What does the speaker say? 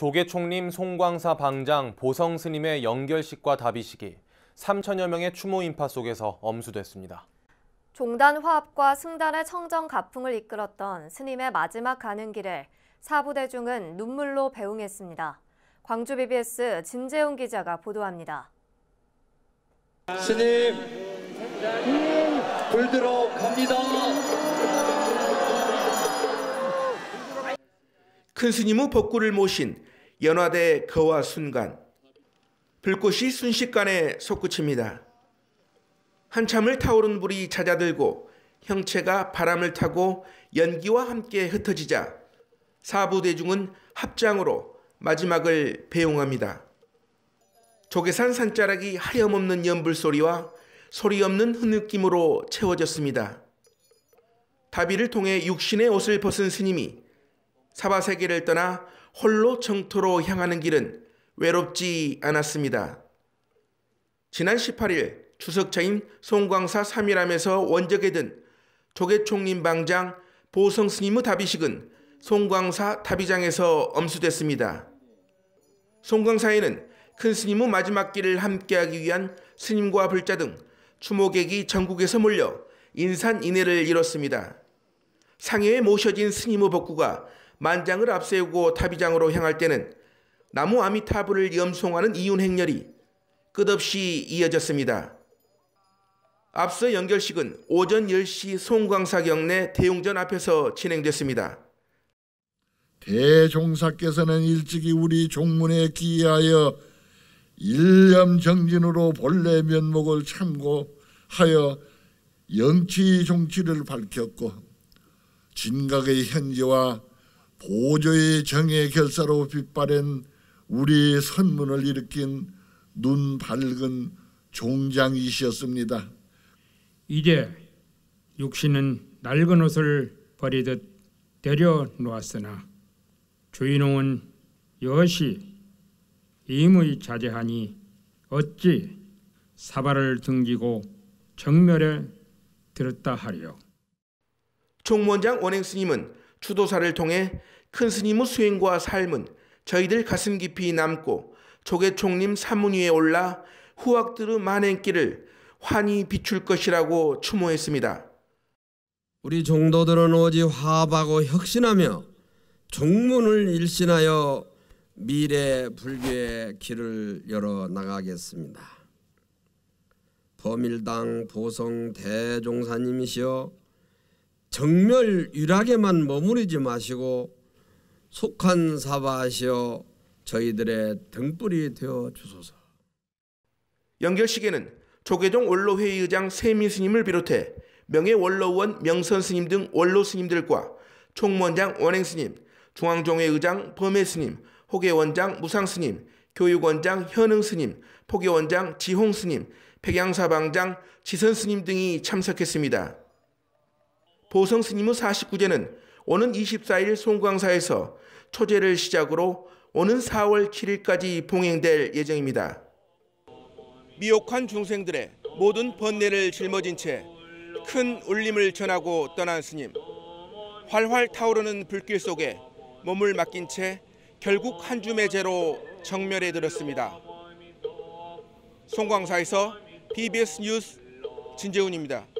조계총림 송광사 방장 보성 스님의 연결식과 답의식이 3천여 명의 추모 인파 속에서 엄수됐습니다. 종단 화합과 승단의 청정 가풍을 이끌었던 스님의 마지막 가는 길을 사부대중은 눈물로 배웅했습니다. 광주 BBS 진재훈 기자가 보도합니다. 스님, 불들어 갑니다. 큰 스님의 복구를 모신 연화대 거와 순간 불꽃이 순식간에 솟구칩니다. 한참을 타오른 불이 잦아들고 형체가 바람을 타고 연기와 함께 흩어지자 사부대중은 합장으로 마지막을 배웅합니다. 조계산 산자락이 하염없는 연불소리와 소리 없는 흐느낌으로 채워졌습니다. 다비를 통해 육신의 옷을 벗은 스님이 사바 세계를 떠나 홀로 정토로 향하는 길은 외롭지 않았습니다. 지난 18일 추석차인 송광사 3일함에서 원적에 든 조계총림 방장 보성 스님의 답의식은 송광사 답의장에서 엄수됐습니다. 송광사에는 큰 스님의 마지막 길을 함께하기 위한 스님과 불자 등 추모객이 전국에서 몰려 인산인해를 이뤘습니다. 상해에 모셔진 스님의 복구가 만장을 앞세우고 타비장으로 향할 때는 나무 아미타불을 염송하는 이윤 행렬이 끝없이 이어졌습니다. 앞서 연결식은 오전 10시 송광사 경내 대웅전 앞에서 진행됐습니다. 대종사께서는 일찍이 우리 종문에 기하여 이 일념정진으로 본래 면목을 참고하여 영치 종치를 밝혔고 진각의 현지와 보조의 정의 결사로 빛바랜 우리의 선문을 일으킨 눈 밝은 종장이셨습니다. 이제 육신은 낡은 옷을 버리듯 내려놓았으나 주인공은 여시 임의 자제하니 어찌 사발을 등지고 정멸에 들었다 하리 총무원장 원행 스님은 추도사를 통해 큰 스님의 수행과 삶은 저희들 가슴 깊이 남고 조계총님 사문 위에 올라 후학들의 만행길을 환히 비출 것이라고 추모했습니다. 우리 종도들은 오직 화합하고 혁신하며 종문을 일신하여 미래 불교의 길을 열어 나가겠습니다. 범일당 보성 대종사님이시여 정멸 유락에만 머무르지 마시고 속한 사바하시어 저희들의 등불이 되어 주소서. 연결식에는 조계종 원로회의 장 세미 스님을 비롯해 명예 원로원 명선 스님 등 원로 스님들과 총무원장 원행 스님, 중앙종회 의장 범해 스님, 호계원장 무상 스님, 교육원장 현흥 스님, 포계원장 지홍 스님, 백양사방장 지선 스님 등이 참석했습니다. 보성 스님의 49제는 오는 24일 송광사에서 초제를 시작으로 오는 4월 7일까지 봉행될 예정입니다. 미혹한 중생들의 모든 번뇌를 짊어진 채 큰 울림을 전하고 떠난 스님. 활활 타오르는 불길 속에 몸을 맡긴 채 결국 한 줌의 죄로 정멸해 들었습니다. 송광사에서 BBS 뉴스 진재훈입니다.